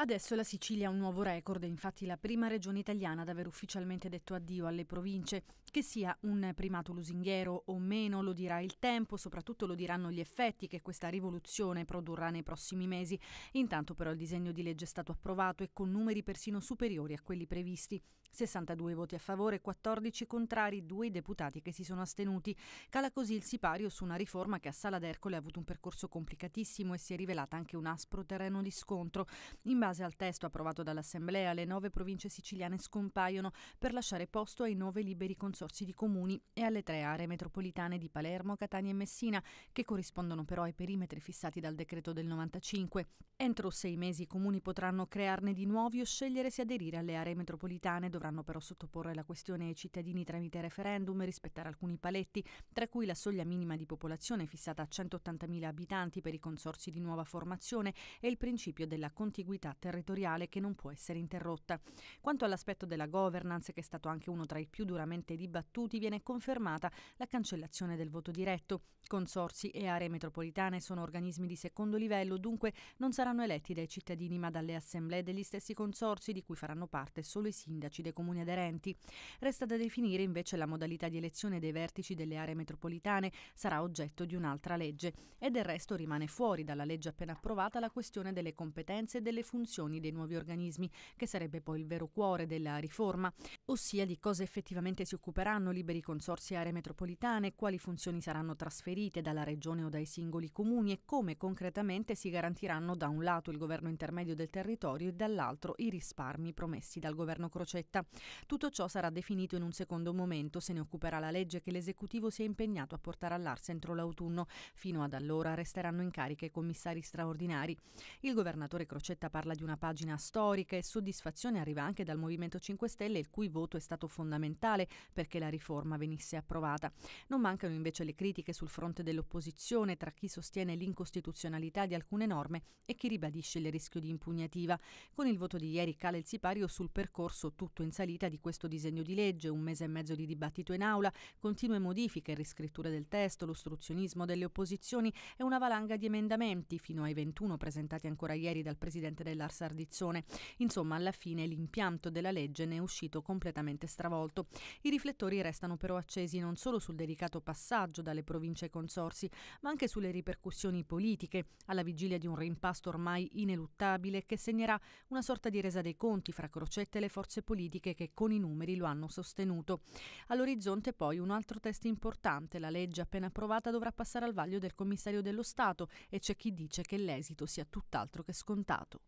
Adesso la Sicilia ha un nuovo record, è infatti la prima regione italiana ad aver ufficialmente detto addio alle province. Che sia un primato lusinghiero o meno lo dirà il tempo, soprattutto lo diranno gli effetti che questa rivoluzione produrrà nei prossimi mesi. Intanto però il disegno di legge è stato approvato e con numeri persino superiori a quelli previsti. 62 voti a favore, 14 contrari, due deputati che si sono astenuti. Cala così il sipario su una riforma che a Sala d'Ercole ha avuto un percorso complicatissimo e si è rivelata anche un aspro terreno di scontro. In base al testo approvato dall'Assemblea, le nove province siciliane scompaiono per lasciare posto ai nove liberi consorsi di comuni e alle tre aree metropolitane di Palermo, Catania e Messina, che corrispondono però ai perimetri fissati dal decreto del 95. Entro sei mesi i comuni potranno crearne di nuovi o scegliere se aderire alle aree metropolitane, dovranno però sottoporre la questione ai cittadini tramite referendum e rispettare alcuni paletti, tra cui la soglia minima di popolazione fissata a 180.000 abitanti per i consorsi di nuova formazione e il principio della contiguità territoriale che non può essere interrotta. Quanto all'aspetto della governance, che è stato anche uno tra i più duramente dibattuti, viene confermata la cancellazione del voto diretto. Consorsi e aree metropolitane sono organismi di secondo livello, dunque non saranno eletti dai cittadini ma dalle assemblee degli stessi consorsi di cui faranno parte solo i sindaci dei comuni aderenti. Resta da definire invece la modalità di elezione dei vertici delle aree metropolitane, sarà oggetto di un'altra legge e del resto rimane fuori dalla legge appena approvata la questione delle competenze e delle funzioni funzioni dei nuovi organismi, che sarebbe poi il vero cuore della riforma, ossia di cosa effettivamente si occuperanno liberi consorsi aree metropolitane, quali funzioni saranno trasferite dalla regione o dai singoli comuni e come concretamente si garantiranno da un lato il governo intermedio del territorio e dall'altro i risparmi promessi dal governo Crocetta. Tutto ciò sarà definito in un secondo momento, se ne occuperà la legge che l'esecutivo si è impegnato a portare all'Arsa entro l'autunno. Fino ad allora resteranno in carica i commissari straordinari. Il governatore Crocetta parla di di una pagina storica e soddisfazione arriva anche dal Movimento 5 Stelle, il cui voto è stato fondamentale perché la riforma venisse approvata. Non mancano invece le critiche sul fronte dell'opposizione tra chi sostiene l'incostituzionalità di alcune norme e chi ribadisce il rischio di impugnativa. Con il voto di ieri cala il sipario sul percorso tutto in salita di questo disegno di legge, un mese e mezzo di dibattito in aula, continue modifiche e riscritture del testo, l'ostruzionismo delle opposizioni e una valanga di emendamenti fino ai 21 presentati ancora ieri dal Presidente della Bellar-Sardizzone. Insomma, alla fine l'impianto della legge ne è uscito completamente stravolto. I riflettori restano però accesi non solo sul delicato passaggio dalle province ai consorsi, ma anche sulle ripercussioni politiche, alla vigilia di un rimpasto ormai ineluttabile che segnerà una sorta di resa dei conti fra Crocetta e le forze politiche che con i numeri lo hanno sostenuto. All'orizzonte poi un altro test importante, la legge appena approvata dovrà passare al vaglio del commissario dello Stato e c'è chi dice che l'esito sia tutt'altro che scontato.